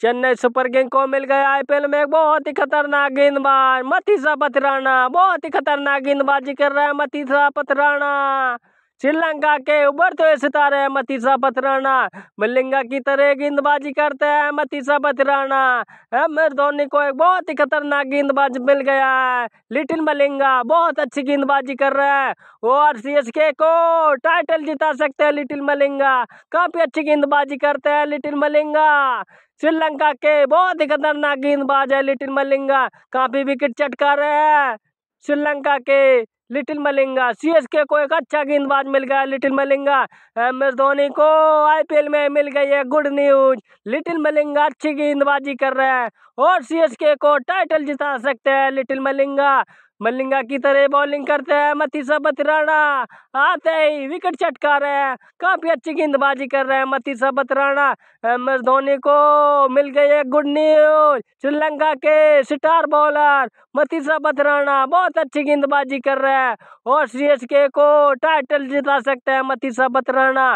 Chennai super king को मिल गया IPL में एक बहुत ही खतरनाक गेंदबाज मतीसा पथराना बहुत ही खतरनाक गेंदबाजी कर रहा है मतीसा पथराना श्रीलंका के उभरते सितारे मतीसा पथराना मलिंगा की तरह गेंदबाजी करते हैं मतीसा पथराना एमर धोनी को एक बहुत ही खतरनाक गेंदबाज मिल गया है लिटिल मलिंगा बहुत अच्छी गेंदबाजी कर रहा है और के को टाइटल जिता सकते हैं लिटिल मलिंगा काफी अच्छी गेंदबाजी करते हैं लिटिल मलिंगा श्रीलंका के बहुत ही खतरनाक गेंदबाज है लिटिल मलिंगा काफी विकेट चटका रहे हैं श्रीलंका के लिटिल मलिंगा सीएसके को एक अच्छा गेंदबाज मिल गया little Malinga M S Dhoni को आईपीएल में मिल गई है गुड न्यूज लिटिल मलिंगा अच्छी गेंदबाजी कर रहे है और सीएसके को टाइटल जिता सकते हैं लिटिल मलिंगा मलिंगा की तरह बॉलिंग करते हैं मतीसा बतराना आते ही विकेट चटका रहे हैं काफ़ी अच्छी गेंदबाजी कर रहे हैं मतीसा बतराना एम एस धोनी को मिल गई है गुड न्यूज श्रीलंका के स्टार बॉलर मतीसा बतराना बहुत अच्छी गेंदबाजी कर रहे हैं और सी एस के को टाइटल जिता सकते हैं मतीसा बतराना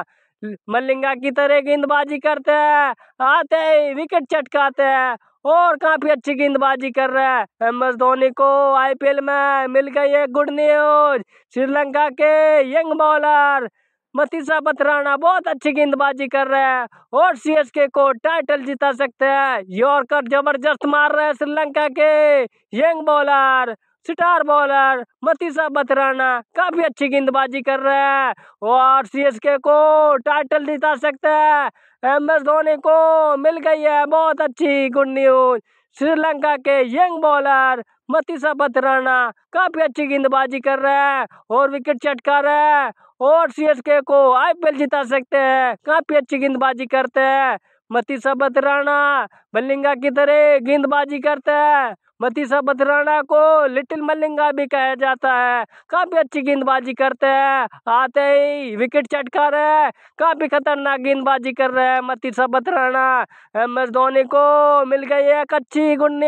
मलिंगा की तरह गेंदबाजी करते हैं आते ही विकेट चटकाते हैं और काफी अच्छी गेंदबाजी कर रहे है एम एस धोनी को आईपीएल में मिल गई है गुड न्यूज श्रीलंका के यंग बॉलर मतीसा पथराना बहुत अच्छी गेंदबाजी कर रहे हैं और सीएसके को टाइटल जिता सकते हैं यॉर्कर जबरदस्त मार रहे हैं श्रीलंका के young bowler star bowler Matheesha Pathirana काफी अच्छी गेंदबाजी कर रहे हैं और के को टाइटल जिता सकते हैं एम एस धोनी को मिल गई है बहुत अच्छी गुड न्यूज श्रीलंका के यंग बॉलर मतीसा बतराना काफी अच्छी गेंदबाजी कर रहे हैं और विकेट चटका रहे हैं और के को आईपीएल जिता सकते हैं काफी अच्छी गेंदबाजी करते हैं मतीसा बतराना बल्लिंगा की तरह गेंदबाजी करते हैं मतीसा बथराना को लिटिल मलिंगा भी कहा जाता है काफ़ी अच्छी गेंदबाजी करते हैं आते ही विकेट चटका रहे हैं काफ़ी खतरनाक गेंदबाजी कर रहे हैं मतीसा बथराना एम एस धोनी को मिल गई है एक अच्छी गुड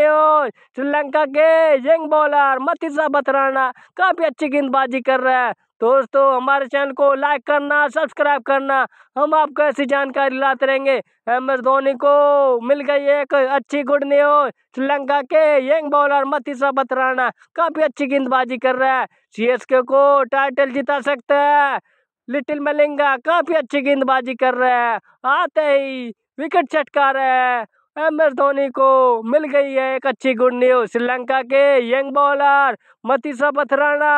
श्रीलंका के यंग बॉलर मतीसा बथराना काफ़ी अच्छी गेंदबाजी कर रहे हैं दोस्तों हमारे चैनल को लाइक करना सब्सक्राइब करना हम आपको ऐसी जानकारी लाते रहेंगे एम एस धोनी को मिल गई एक अच्छी गुड न्यूज श्रीलंका के यंग बॉलर मतीसा बतराना काफ़ी अच्छी गेंदबाजी कर रहा है सीएसके को टाइटल जिता सकते हैं लिटिल मलिंगा काफ़ी अच्छी गेंदबाजी कर रहे है आते ही विकेट चटका रहे है एम एस धोनी को मिल गई है एक अच्छी गुड न्यूज श्रीलंका के young bowler Matheesha Pathirana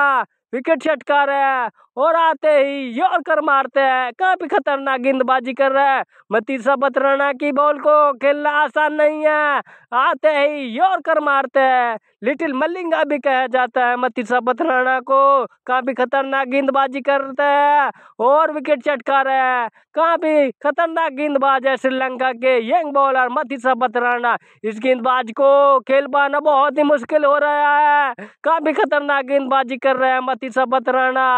wicket चटका रहा है और आते ही यॉर्कर मारते हैं काफी खतरनाक गेंदबाजी कर रहे हैं मतीसा बतराना की बॉल को खेलना आसान नहीं है आते ही यॉर्कर मारते हैं लिटिल मलिंगा भी कहा जाता है मतीसा बतराना को काफी खतरनाक गेंदबाजी करते हैं और विकेट चटका रहे हैं काफी खतरनाक गेंदबाज है श्रीलंका के यंग बॉलर मतीसा बतराना इस गेंदबाज को खेल पाना बहुत ही मुश्किल हो रहा है काफी खतरनाक गेंदबाजी कर रहे हैं मतीसा बतराना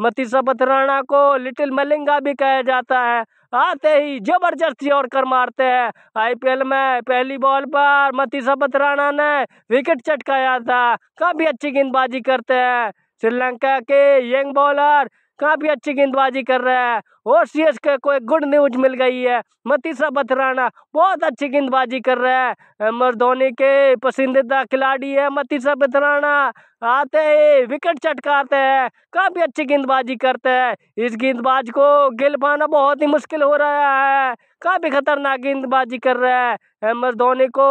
मतीसा पथराणा को लिटिल मलिंगा भी कहा जाता है आते ही जबरदस्त कर मारते हैं आईपीएल में पहली बॉल पर मतीसा पथराणा ने विकेट चटकाया था काफ़ी अच्छी गेंदबाजी करते हैं श्रीलंका के यंग बॉलर काफ़ी अच्छी गेंदबाजी कर रहे हैं ओ सी एस के को एक गुड न्यूज मिल गई है मतीसा बथराना बहुत अच्छी गेंदबाजी कर रहा है एम धोनी के पसंदीदा खिलाड़ी है मतीसा बथराना आते ही विकेट चटकाते हैं काफ़ी अच्छी गेंदबाजी करते हैं इस गेंदबाज को गिल पाना बहुत ही मुश्किल हो रहा है काफ़ी खतरनाक गेंदबाजी कर रहा है एम धोनी को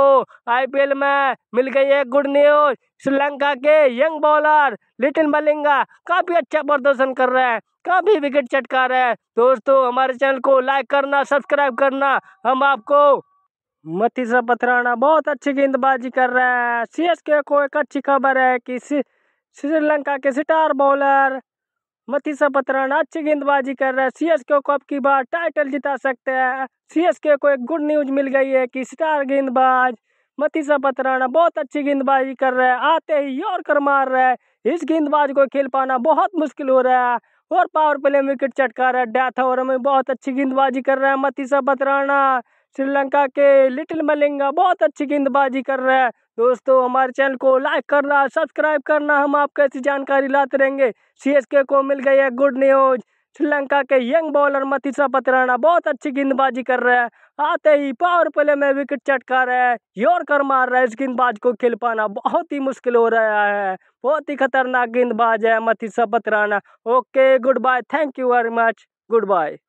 आईपीएल में मिल गई है गुड न्यूज श्रीलंका के यंग बॉलर लिटिल मलिंगा काफ़ी अच्छा प्रदर्शन कर रहे हैं का भी विकेट चटका रहा है दोस्तों हमारे चैनल को लाइक करना सब्सक्राइब करना हम आपको मतीसा पथराना बहुत अच्छी गेंदबाजी कर रहा है सीएसके को एक अच्छी खबर है कि श्रीलंका के स्टार बॉलर मतीसा पथराना अच्छी गेंदबाजी कर रहा है सीएसके को अब की बार टाइटल जिता सकते हैं सीएसके को एक गुड न्यूज मिल गई है कि स्टार गेंदबाज मतीसा पथराना बहुत अच्छी गेंदबाजी कर रहा है आते ही कर मार रहा है इस गेंदबाज को खेल पाना बहुत मुश्किल हो रहा है और पावर प्ले में विकेट चटका रहा है डेथ ओवर में बहुत अच्छी गेंदबाजी कर रहा है मतीसा बतराना श्रीलंका के लिटिल मलिंगा बहुत अच्छी गेंदबाजी कर रहा है दोस्तों हमारे चैनल को लाइक करना सब्सक्राइब करना हम आपको ऐसी जानकारी लाते रहेंगे सीएसके को मिल गई है गुड न्यूज़ श्रीलंका के यंग बॉलर मतीसा पतराना बहुत अच्छी गेंदबाजी कर रहा है आते ही पावर प्ले में विकेट चटका रहा है यॉर्कर मार रहा है इस गेंदबाज को खेल पाना बहुत ही मुश्किल हो रहा है बहुत ही खतरनाक गेंदबाज है Matheesha Pathirana okay good bye thank you very much good bye